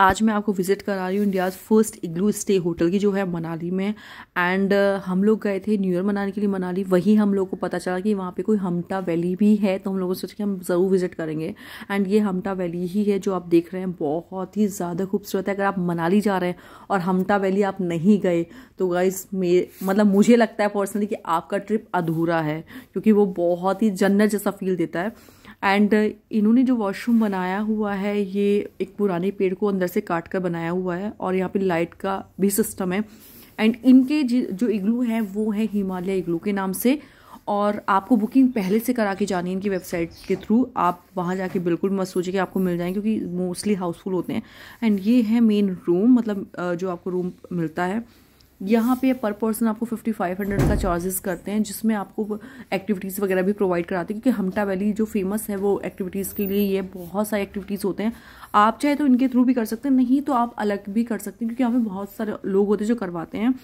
आज मैं आपको विजिट करा रही हूँ India's first igloo stay hotel की जो है मनाली में एंड uh, हम लोग गए थे न्यू ईयर मनाने के लिए मनाली वहीं हम लोग को पता चला कि वहाँ पे कोई हमटा वैली भी है तो हम लोगों ने सोचा कि हम ज़रूर विजिट करेंगे एंड ये हमटा वैली ही है जो आप देख रहे हैं बहुत ही ज़्यादा खूबसूरत है अगर आप मनाली जा रहे हैं और हमटा वैली आप नहीं गए तो गाइज मे मतलब मुझे लगता है पर्सनली कि आपका ट्रिप अधूरा है क्योंकि वो बहुत ही जन्नत जैसा फील देता है एंड uh, इन्होंने जो वॉशरूम बनाया हुआ है ये एक पुराने पेड़ को अंदर से काट कर बनाया हुआ है और यहाँ पे लाइट का भी सिस्टम है एंड इनके जो इग्लू हैं वो है हिमालय इग्लू के नाम से और आपको बुकिंग पहले से करा के जानी है इनकी वेबसाइट के थ्रू आप वहाँ जाके बिल्कुल मत सोचिए कि आपको मिल जाएंगे क्योंकि मोस्टली हाउसफुल होते हैं एंड ये है मेन रूम मतलब uh, जो आपको रूम मिलता है यहाँ पे पर पर्सन आपको फिफ्टी फाइव हंड्रेड का चार्जेस करते हैं जिसमें आपको एक्टिविटीज़ वगैरह भी प्रोवाइड कराते हैं क्योंकि हमटा वैली जो फेमस है वो एक्टिविटीज़ के लिए ये बहुत सारे एक्टिविटीज़ होते हैं आप चाहे तो इनके थ्रू भी कर सकते हैं नहीं तो आप अलग भी कर सकते हैं क्योंकि यहाँ पे बहुत सारे लोग होते हैं जो करवाते हैं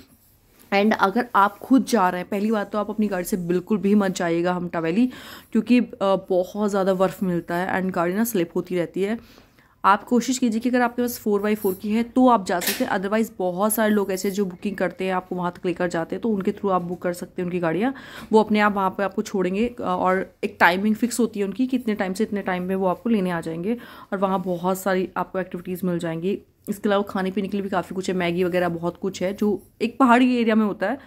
एंड अगर आप खुद जा रहे हैं पहली बात तो आप अपनी गाड़ी से बिल्कुल भी मत जाइएगा हमटा वैली क्योंकि बहुत ज़्यादा बर्फ़ मिलता है एंड गाड़ी ना स्लिप होती रहती है आप कोशिश कीजिए कि अगर आपके पास फोर बाई फोर की है तो आप जा सकते हैं अदरवाइज़ बहुत सारे लोग ऐसे जो बुकिंग करते हैं आपको वहाँ तक लेकर जाते हैं तो उनके थ्रू आप बुक कर सकते हैं उनकी गाड़ियाँ वो अपने आप वहाँ पर आपको छोड़ेंगे और एक टाइमिंग फिक्स होती है उनकी कि इतने टाइम से इतने टाइम में वो आपको लेने आ जाएंगे और वहाँ बहुत सारी आपको एक्टिविटीज़ मिल जाएंगी इसके अलावा खाने पीने के लिए भी काफ़ी कुछ है मैगी वगैरह बहुत कुछ है जो एक पहाड़ी एरिया में होता है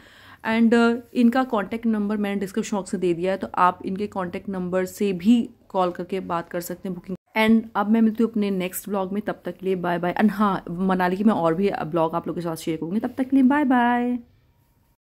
एंड इनका कॉन्टैक्ट नंबर मैंने डिस्क्रिप्शन बॉक्स में दे दिया है तो आप इनके कॉन्टैक्ट नंबर से भी कॉल करके बात कर सकते हैं बुकिंग एंड अब मैं मिलती हूँ अपने नेक्स्ट ब्लॉग में तब तक के लिए बाय बाय एंड हाँ मनाली की मैं और भी ब्लॉग आप लोगों के साथ शेयर करूंगी तब तक के लिए बाय बाय